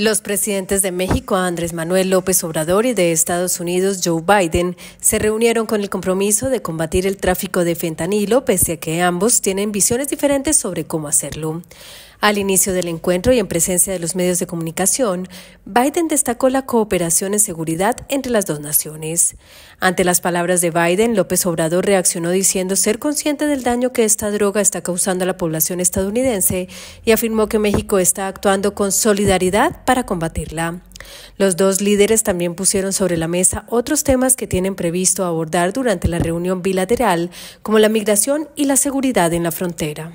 Los presidentes de México, Andrés Manuel López Obrador, y de Estados Unidos, Joe Biden, se reunieron con el compromiso de combatir el tráfico de fentanilo, pese a que ambos tienen visiones diferentes sobre cómo hacerlo. Al inicio del encuentro y en presencia de los medios de comunicación, Biden destacó la cooperación en seguridad entre las dos naciones. Ante las palabras de Biden, López Obrador reaccionó diciendo ser consciente del daño que esta droga está causando a la población estadounidense y afirmó que México está actuando con solidaridad para combatirla. Los dos líderes también pusieron sobre la mesa otros temas que tienen previsto abordar durante la reunión bilateral, como la migración y la seguridad en la frontera.